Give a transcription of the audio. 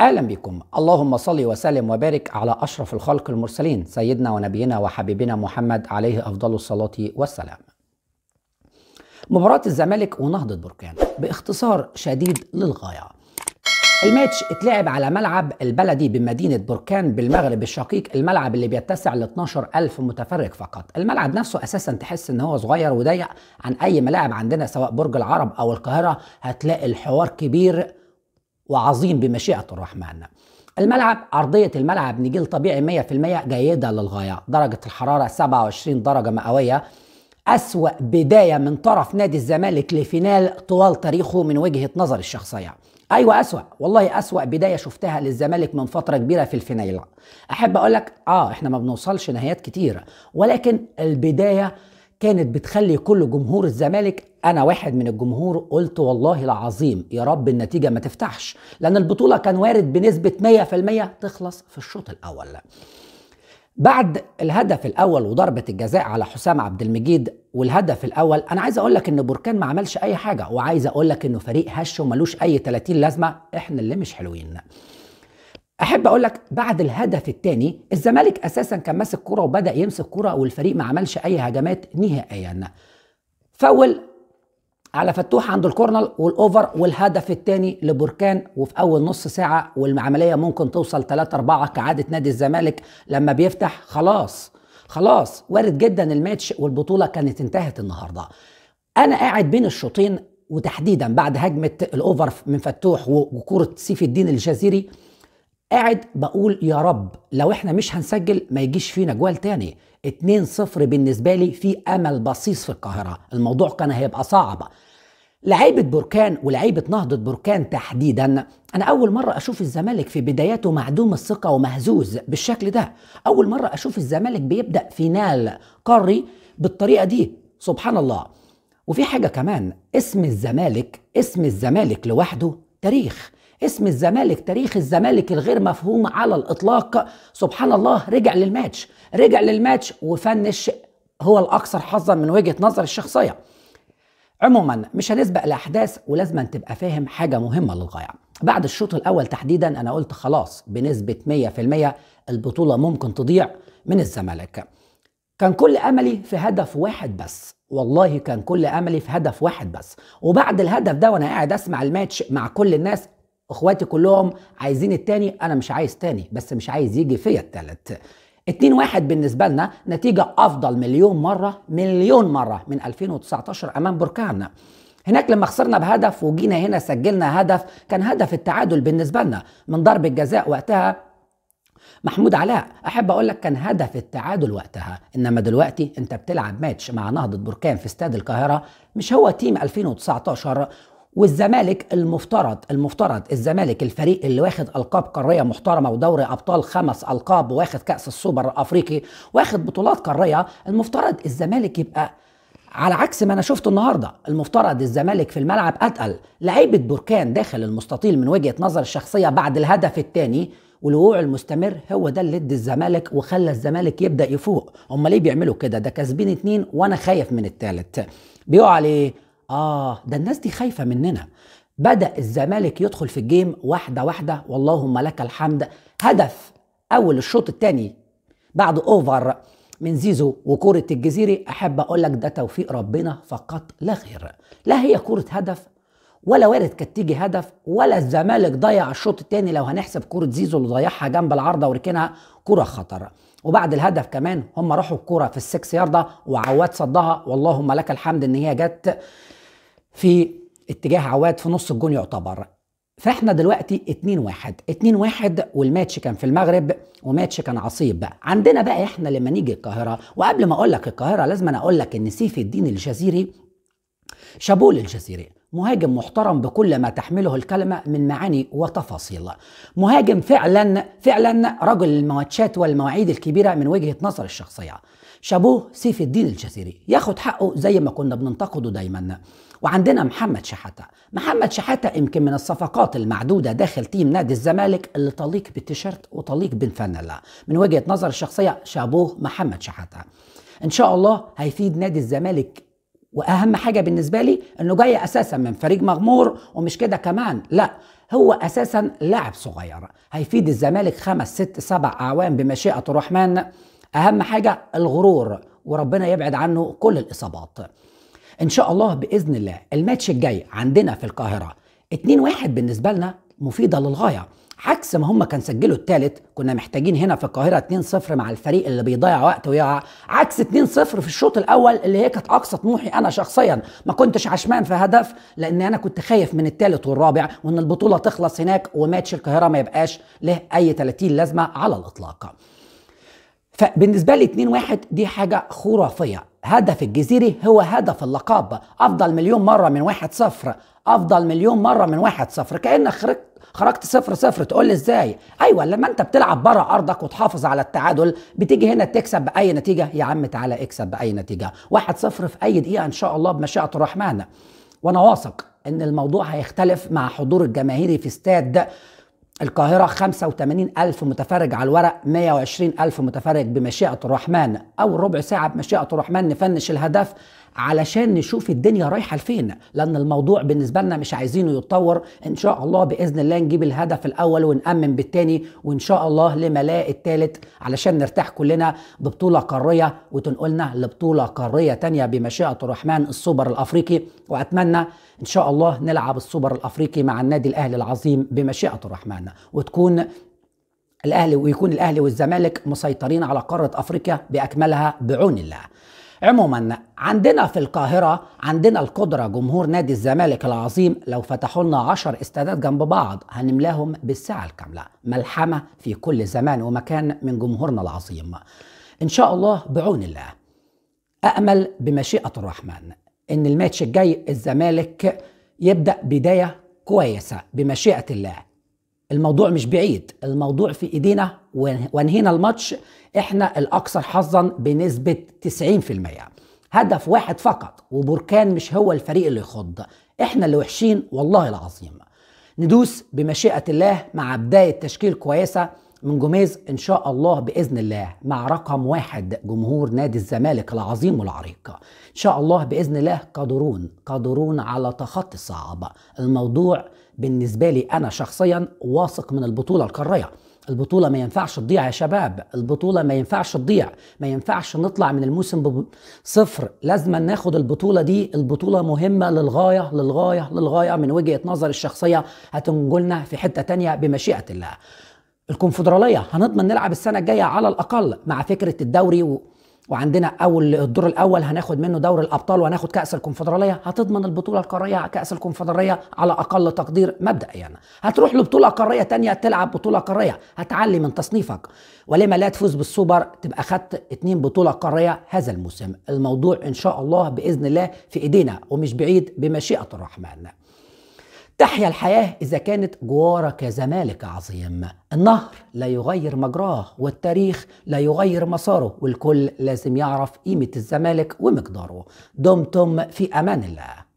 اهلا بكم اللهم صل وسلم وبارك على اشرف الخلق المرسلين سيدنا ونبينا وحبيبنا محمد عليه افضل الصلاه والسلام مباراه الزمالك ونهضه بركان باختصار شديد للغايه الماتش اتلعب على ملعب البلدي بمدينة بركان بالمغرب الشقيق الملعب اللي بيتسع ل 12 ألف متفرج فقط الملعب نفسه أساسا تحس إن هو صغير وضيق عن أي ملاعب عندنا سواء برج العرب أو القاهرة هتلاقي الحوار كبير وعظيم بمشيئة الرحمن الملعب أرضية الملعب نجيل طبيعي 100% جيدة للغاية درجة الحرارة 27 درجة مئوية أسوأ بداية من طرف نادي الزمالك لفينال طوال تاريخه من وجهة نظري الشخصية أيوة أسوأ والله أسوأ بداية شفتها للزمالك من فترة كبيرة في الفينال أحب أقول لك آه إحنا ما بنوصلش نهايات كتير ولكن البداية كانت بتخلي كل جمهور الزمالك انا واحد من الجمهور قلت والله العظيم يا رب النتيجه ما تفتحش لان البطوله كان وارد بنسبه 100% تخلص في الشوط الاول بعد الهدف الاول وضربه الجزاء على حسام عبد المجيد والهدف الاول انا عايز اقول لك ان بركان ما عملش اي حاجه وعايز اقول لك انه فريق هش وملوش اي 30 لازمه احنا اللي مش حلوين احب اقول لك بعد الهدف الثاني الزمالك اساسا كان ماسك كوره وبدا يمسك كوره والفريق ما عملش اي هجمات نهائيا فاول على فتوح عند الكورنر والاوفر والهدف الثاني لبركان وفي اول نص ساعه والعمليه ممكن توصل 3 4 كعاده نادي الزمالك لما بيفتح خلاص خلاص وارد جدا الماتش والبطوله كانت انتهت النهارده انا قاعد بين الشوطين وتحديدا بعد هجمه الاوفر من فتوح وكوره سيف الدين الجزيري قاعد بقول يا رب لو احنا مش هنسجل ما يجيش فينا جوال تاني 2-0 بالنسبه لي في امل بصيص في القاهره الموضوع كان هيبقى صعب لعيبه بركان ولعيبه نهضه بركان تحديدا انا اول مره اشوف الزمالك في بداياته معدوم الثقه ومهزوز بالشكل ده اول مره اشوف الزمالك بيبدا فينال قاري بالطريقه دي سبحان الله وفي حاجه كمان اسم الزمالك اسم الزمالك لوحده تاريخ اسم الزمالك تاريخ الزمالك الغير مفهوم على الاطلاق سبحان الله رجع للماتش رجع للماتش وفنش هو الاكثر حظا من وجهه نظر الشخصيه عموما مش هنسبق الاحداث ولازم تبقى فاهم حاجه مهمه للغايه بعد الشوط الاول تحديدا انا قلت خلاص بنسبه 100% البطوله ممكن تضيع من الزمالك كان كل املي في هدف واحد بس والله كان كل املي في هدف واحد بس وبعد الهدف ده وانا قاعد اسمع الماتش مع كل الناس اخواتي كلهم عايزين التاني انا مش عايز تاني بس مش عايز يجي فيا التالت 2 واحد بالنسبه لنا نتيجه افضل مليون مره مليون مره من 2019 امام بركان هناك لما خسرنا بهدف وجينا هنا سجلنا هدف كان هدف التعادل بالنسبه لنا من ضربه جزاء وقتها محمود علاء احب اقول لك كان هدف التعادل وقتها انما دلوقتي انت بتلعب ماتش مع نهضه بركان في استاد القاهره مش هو تيم 2019 والزمالك المفترض المفترض الزمالك الفريق اللي واخد القاب قاريه محترمه ودوري ابطال خمس القاب واخد كاس السوبر الافريقي واخد بطولات قاريه المفترض الزمالك يبقى على عكس ما انا شفته النهارده المفترض الزمالك في الملعب اتقل لعيبه بركان داخل المستطيل من وجهه نظر الشخصيه بعد الهدف الثاني والوقوع المستمر هو ده اللي ادى الزمالك وخلى الزمالك يبدا يفوق هم ليه بيعملوا كده ده كاسبين اتنين وانا خايف من الثالث بيقع عليه آه ده الناس دي خايفة مننا بدأ الزمالك يدخل في الجيم واحدة واحدة واللهم لك الحمد هدف أول الشوط الثاني بعد أوفر من زيزو وكوره الجزيري أحب أقول لك ده توفيق ربنا فقط لا غير لا هي كوره هدف ولا وارد كانت تيجي هدف ولا الزمالك ضيع الشوط الثاني لو هنحسب كوره زيزو اللي ضيعها جنب العارضة وركنها كوره خطر وبعد الهدف كمان هم راحوا الكوره في السكس ياردة وعواد صدها واللهم لك الحمد ان هي جت في اتجاه عواد في نص الجون يعتبر فاحنا دلوقتي 2 1 2 واحد والماتش كان في المغرب وماتش كان عصيب عندنا بقى احنا لما نيجي القاهره وقبل ما اقول لك القاهره لازم انا اقول لك ان سيف الدين الجزيري شابوه للجزيري مهاجم محترم بكل ما تحمله الكلمة من معاني وتفاصيل مهاجم فعلا فعلا رجل المواتشات والمواعيد الكبيرة من وجهة نظر الشخصية شابوه سيف الدين الجزيري ياخد حقه زي ما كنا بننتقده دايما وعندنا محمد شحاتة محمد شحاتة يمكن من الصفقات المعدودة داخل تيم نادي الزمالك اللي طليق بالتيشيرت وطليق بالفانيلا من وجهة نظر الشخصية شابوه محمد شحاتة ان شاء الله هيفيد نادي الزمالك واهم حاجه بالنسبه لي انه جاي اساسا من فريق مغمور ومش كده كمان لا هو اساسا لاعب صغير هيفيد الزمالك خمس ست سبع اعوام بمشيئه الرحمن اهم حاجه الغرور وربنا يبعد عنه كل الاصابات ان شاء الله باذن الله الماتش الجاي عندنا في القاهره 2-1 بالنسبه لنا مفيده للغايه عكس ما هم كان سجلوا الثالث كنا محتاجين هنا في القاهره 2-0 مع الفريق اللي بيضيع وقت ويقع عكس 2-0 في الشوط الاول اللي هي كانت اقصى طموحي انا شخصيا ما كنتش عشمان في هدف لان انا كنت خايف من الثالث والرابع وان البطوله تخلص هناك وماتش القاهره ما يبقاش له اي 30 لازمه على الاطلاق فبالنسبه لي 2-1 دي حاجه خرافيه هدف الجزيري هو هدف اللقب افضل مليون مره من 1-0 افضل مليون مره من واحد صفر كانك خرجت خرجت صفر صفر تقول لي ازاي ايوه لما انت بتلعب بره ارضك وتحافظ على التعادل بتيجي هنا تكسب باي نتيجه يا عم تعالى اكسب باي نتيجه واحد صفر في اي دقيقه ان شاء الله بمشيئه الرحمن وانا واثق ان الموضوع هيختلف مع حضور الجماهيري في استاد القاهرة 85 ألف متفرج على الورق 120 ألف متفرج بمشيئة الرحمن او ربع ساعة بمشيئة الرحمن نفنش الهدف علشان نشوف الدنيا رايحه لفين لان الموضوع بالنسبه لنا مش عايزينه يتطور ان شاء الله باذن الله نجيب الهدف الاول ونامن بالتاني وان شاء الله لما لا التالت علشان نرتاح كلنا ببطوله قاريه وتنقلنا لبطوله قاريه تانية بمشيئه الرحمن السوبر الافريقي واتمنى ان شاء الله نلعب السوبر الافريقي مع النادي الاهلي العظيم بمشيئه الرحمن وتكون الاهلي ويكون الاهلي والزمالك مسيطرين على قاره افريقيا باكملها بعون الله عموما عندنا في القاهرة عندنا القدرة جمهور نادي الزمالك العظيم لو فتحوا لنا 10 استادات جنب بعض هنملاهم بالساعة الكاملة ملحمة في كل زمان ومكان من جمهورنا العظيم إن شاء الله بعون الله أأمل بمشيئة الرحمن إن الماتش الجاي الزمالك يبدأ بداية كويسة بمشيئة الله الموضوع مش بعيد الموضوع في ايدينا وانهينا الماتش احنا الاكثر حظا بنسبه 90% هدف واحد فقط وبركان مش هو الفريق اللي يخض احنا اللي وحشين والله العظيم ندوس بمشيئه الله مع بدايه تشكيل كويسه من جوميز ان شاء الله باذن الله مع رقم واحد جمهور نادي الزمالك العظيم والعريق ان شاء الله باذن الله قادرون قادرون على تخطي الصعب الموضوع بالنسبه لي انا شخصيا واثق من البطوله القاريه البطولة ما ينفعش تضيع يا شباب البطولة ما ينفعش تضيع ما ينفعش نطلع من الموسم صفر لازم ناخد البطولة دي البطولة مهمة للغاية للغاية للغاية من وجهة نظر الشخصية هتنجلنا في حتة تانية بمشيئة الله الكونفدراليه هنضمن نلعب السنه الجايه على الاقل مع فكره الدوري و... وعندنا اول الدور الاول هناخد منه دوري الابطال وهناخد كاس الكونفدراليه هتضمن البطوله القاريه كاس الكونفدراليه على اقل تقدير مبدئيا يعني. هتروح لبطوله قاريه تانية تلعب بطوله قاريه هتعلي من تصنيفك ولما لا تفوز بالسوبر تبقى خدت اتنين بطوله قاريه هذا الموسم الموضوع ان شاء الله باذن الله في ايدينا ومش بعيد بمشيئه الرحمن تحيا الحياة إذا كانت جوارك زمالك عظيم النهر لا يغير مجراه والتاريخ لا يغير مساره والكل لازم يعرف قيمة الزمالك ومقداره دمتم في أمان الله